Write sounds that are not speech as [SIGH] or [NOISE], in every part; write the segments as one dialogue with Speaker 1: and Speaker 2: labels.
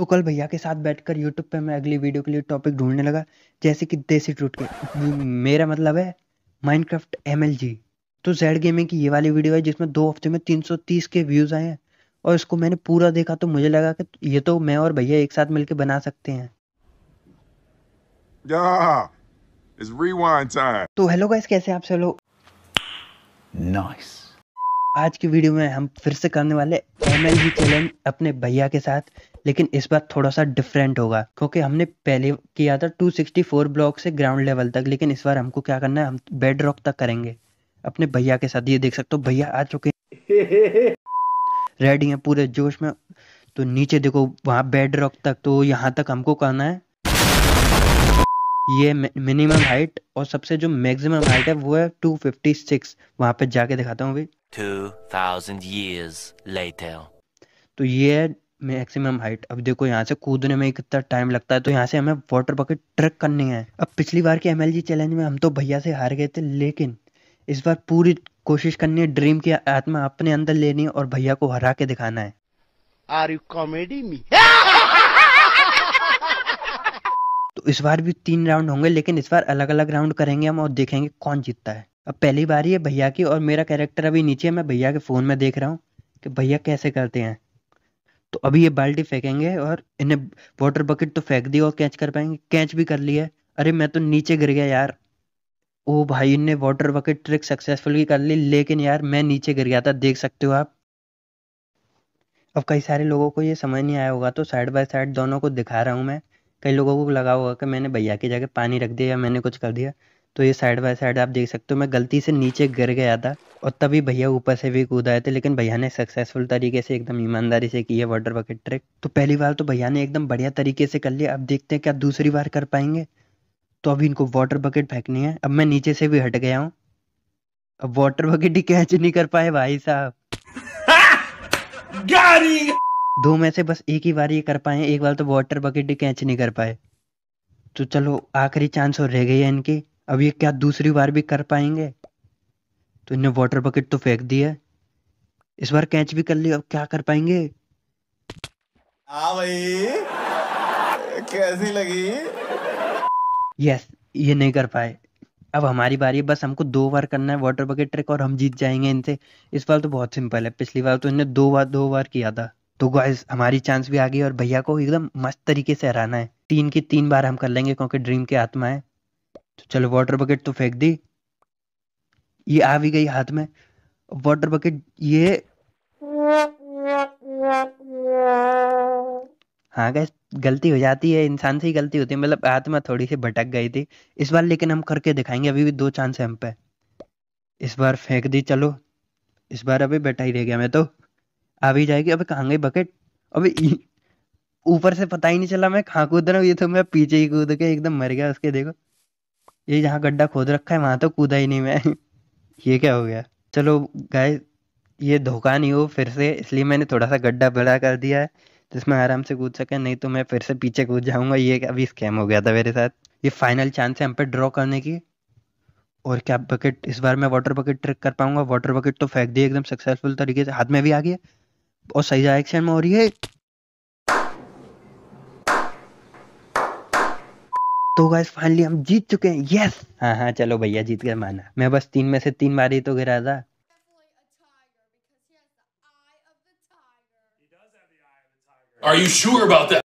Speaker 1: तो कल भैया के साथ बैठकर यूट्यूब पे मैं अगली वीडियो के लिए टॉपिक ढूंढने लगा जैसे कि देसी टूट के मेरा मतलब है माइनक्राफ्ट एम तो जेड गेमिंग की ये वाली वीडियो है जिसमें दो हफ्ते में 330 के व्यूज़ आए हैं और इसको मैंने पूरा देखा तो मुझे लगा कि ये तो मैं और भैया एक साथ मिलकर बना सकते हैं तो हेलो गाइस कैसे आप सब लोग नाइस आज की वीडियो में हम फिर से करने वाले एम चैलेंज अपने भैया के साथ लेकिन इस बार थोड़ा सा डिफरेंट होगा क्योंकि हमने पहले किया था 264 ब्लॉक से ग्राउंड लेवल तक लेकिन इस बार हमको क्या करना है हम बेड रॉक तक करेंगे अपने भैया के साथ ये देख सकते हो भैया आ चुके रेडी [LAUGHS] है पूरे जोश में तो नीचे देखो वहाँ बेड रॉक तक तो यहाँ तक हमको करना है ये मिनिमम हाइट और सबसे जो मैक्सिमम हाइट है वो है 256 फिफ्टी सिक्स वहाँ पे जाके दिखाता हूँ अभी 2000 years later तो ये मैक्सिमम हाइट अब देखो यहाँ से कूदने में कितना टाइम लगता है तो यहाँ से हमें वाटर बकेट ट्रैक करनी है अब पिछली बार के एम चैलेंज में हम तो भैया से हार गए थे लेकिन इस बार पूरी कोशिश करनी है ड्रीम की आत्मा अपने अंदर लेनी है और भैया को हरा के दिखाना है आर यू कॉमेडी मी तो इस बार भी तीन राउंड होंगे लेकिन इस बार अलग अलग राउंड करेंगे हम और देखेंगे कौन जीतता है अब पहली बार ये भैया की और मेरा कैरेक्टर अभी नीचे है मैं भैया के फ़ोन में देख रहा हूँ कि भैया कैसे करते हैं तो अभी ये बाल्टी फेंकेंगे और इन्हें वाटर बकेट तो फेंक दिया और कैच कर पाएंगे कैच भी कर लिया अरे मैं तो नीचे गिर गया यार ओ भाई इनने वाटर बकेट ट्रिक की कर ली लेकिन यार मैं नीचे गिर गया था देख सकते हो आप अब कई सारे लोगों को ये समझ नहीं आया होगा तो साइड बाय साइड दोनों को दिखा रहा हूँ मैं कई लोगों को लगा होगा कि मैंने भैया की जगह पानी रख दिया या मैंने कुछ कर दिया तो ये साइड बाय साइड आप देख सकते हो मैं गलती से नीचे गिर गया था और तभी भैया ऊपर से भी कूद आए थे लेकिन भैया ने सक्सेसफुल तरीके से एकदम ईमानदारी से की है वाटर बकेट ट्रिक तो पहली बार तो भैया ने एकदम बढ़िया तरीके से कर लिया अब देखते हैं क्या दूसरी बार कर पाएंगे तो अभी इनको वाटर बकेट फेंकनी है अब मैं नीचे से भी हट गया हूँ अब वाटर बकेट ही कैच नहीं कर पाए भाई साहब दो में से बस एक ही बार ये कर पाए एक बार तो वाटर बकेट ही कैच नहीं कर पाए तो चलो आखिरी चांस और रह गई है इनकी अब ये क्या दूसरी बार भी कर पाएंगे तो इन्हें वाटर बकेट तो फेंक दिया है इस बार कैच भी कर लिया अब क्या कर पाएंगे हाँ भाई कैसी लगी यस ये नहीं कर पाए अब हमारी बारी बस हमको दो बार करना है वाटर बकेट ट्रिक और हम जीत जाएंगे इनसे इस बार तो बहुत सिंपल है पिछली बार तो इन्हें दो बार दो बार किया था तो गाइस हमारी चांस भी आ गई और भैया को एकदम मस्त तरीके से हराना है तीन की तीन बार हम कर लेंगे क्योंकि ड्रीम की आत्मा है तो चलो वाटर बकेट तो फेंक दी ये आ भी गई हाथ में वाटर बकेट ये हाँ गैस गलती हो जाती है इंसान से ही गलती होती है मतलब आत्मा थोड़ी सी भटक गई थी इस बार लेकिन हम करके दिखाएंगे अभी भी दो चांस है हम पे इस बार फेंक दी चलो इस बार अभी बैठा ही रह गया मैं तो आ भी जाएगी अभी कहाँ गई बकेट अभी ऊपर से पता ही नहीं चला मैं कहाँ कूद रहा हूँ ये तो मैं पीछे ही कूद के एकदम मर गया उसके देखो ये जहाँ गड्ढा खोद रखा है वहाँ तो कूदा ही नहीं मैं [LAUGHS] ये क्या हो गया चलो गाय ये धोखा नहीं हो फिर से इसलिए मैंने थोड़ा सा गड्ढा बड़ा कर दिया है जिसमें आराम से कूद सके नहीं तो मैं फिर से पीछे कूद जाऊंगा ये अभी स्कैम हो गया था मेरे साथ ये फाइनल चांस है हम पे ड्रॉ करने की और क्या बकेट इस बार मैं वाटर बकेट ट्रिक कर पाऊंगा वाटर बकेट तो फेंक दी एकदम सक्सेसफुल तरीके से हाथ में भी आ गया और सही डायरेक्शन में हो रही है तो गैस फाइनली हम जीत चुके हैं यस हाँ हाँ चलो भैया जीत गए माना मैं बस तीन में से तीन बार ही तो गिरा था Are you sure about that?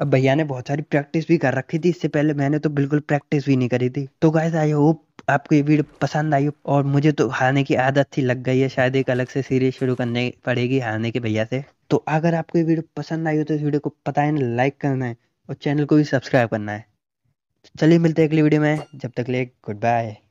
Speaker 1: अब भैया ने बहुत सारी प्रैक्टिस भी कर रखी थी इससे पहले मैंने तो बिल्कुल प्रैक्टिस भी नहीं करी थी तो गाइस आई होप आपको ये वीडियो पसंद आई हो और मुझे तो हारने की आदत थी लग गई है शायद एक अलग से सीरीज शुरू करने पड़ेगी हारने के भैया से तो अगर आपको ये वीडियो पसंद आई हो तो इस वीडियो को पता है ना लाइक करना है और चैनल को भी सब्सक्राइब करना है चलिए मिलते हैं अगली वीडियो में जब तक ले गुड बाय